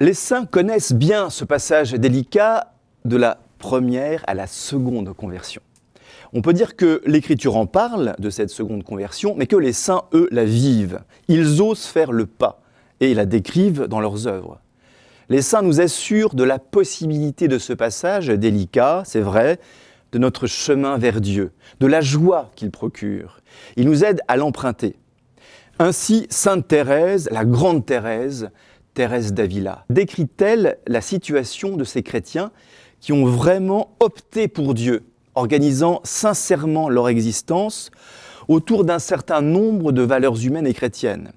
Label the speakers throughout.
Speaker 1: Les saints connaissent bien ce passage délicat de la première à la seconde conversion. On peut dire que l'Écriture en parle de cette seconde conversion, mais que les saints, eux, la vivent. Ils osent faire le pas et la décrivent dans leurs œuvres. Les saints nous assurent de la possibilité de ce passage délicat, c'est vrai, de notre chemin vers Dieu, de la joie qu'il procure. Ils nous aident à l'emprunter. Ainsi, Sainte Thérèse, la grande Thérèse, Thérèse d'Avila, décrit-elle la situation de ces chrétiens qui ont vraiment opté pour Dieu, organisant sincèrement leur existence autour d'un certain nombre de valeurs humaines et chrétiennes.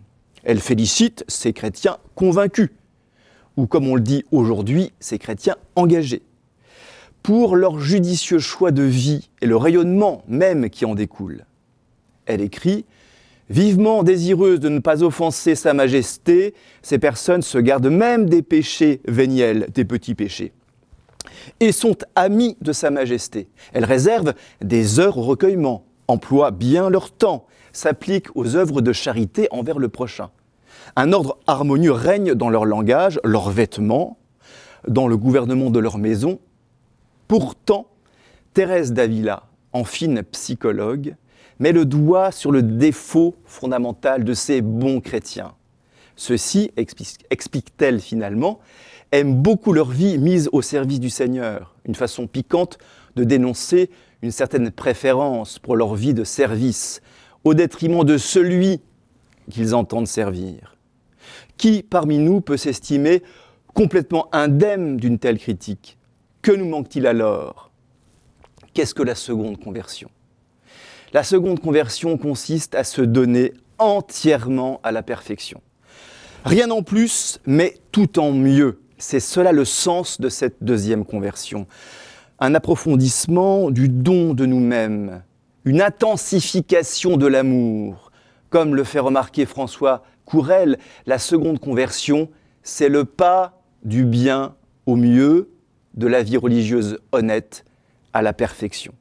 Speaker 1: Elle félicite ces chrétiens convaincus, ou comme on le dit aujourd'hui, ces chrétiens engagés, pour leur judicieux choix de vie et le rayonnement même qui en découle. Elle écrit Vivement désireuses de ne pas offenser Sa Majesté, ces personnes se gardent même des péchés véniels, des petits péchés, et sont amies de Sa Majesté. Elles réservent des heures au recueillement, emploient bien leur temps, s'appliquent aux œuvres de charité envers le prochain. Un ordre harmonieux règne dans leur langage, leurs vêtements, dans le gouvernement de leur maison. Pourtant, Thérèse d'Avila, en fine psychologue, met le doigt sur le défaut fondamental de ces bons chrétiens. Ceux-ci, explique-t-elle finalement, aiment beaucoup leur vie mise au service du Seigneur, une façon piquante de dénoncer une certaine préférence pour leur vie de service, au détriment de celui qu'ils entendent servir. Qui parmi nous peut s'estimer complètement indemne d'une telle critique Que nous manque-t-il alors Qu'est-ce que la seconde conversion la seconde conversion consiste à se donner entièrement à la perfection. Rien en plus, mais tout en mieux. C'est cela le sens de cette deuxième conversion. Un approfondissement du don de nous-mêmes, une intensification de l'amour. Comme le fait remarquer François Courel, la seconde conversion, c'est le pas du bien au mieux, de la vie religieuse honnête à la perfection.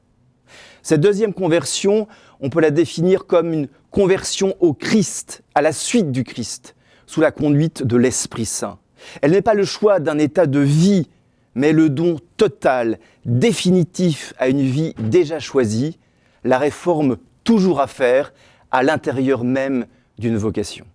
Speaker 1: Cette deuxième conversion, on peut la définir comme une conversion au Christ, à la suite du Christ, sous la conduite de l'Esprit Saint. Elle n'est pas le choix d'un état de vie, mais le don total, définitif à une vie déjà choisie, la réforme toujours à faire à l'intérieur même d'une vocation.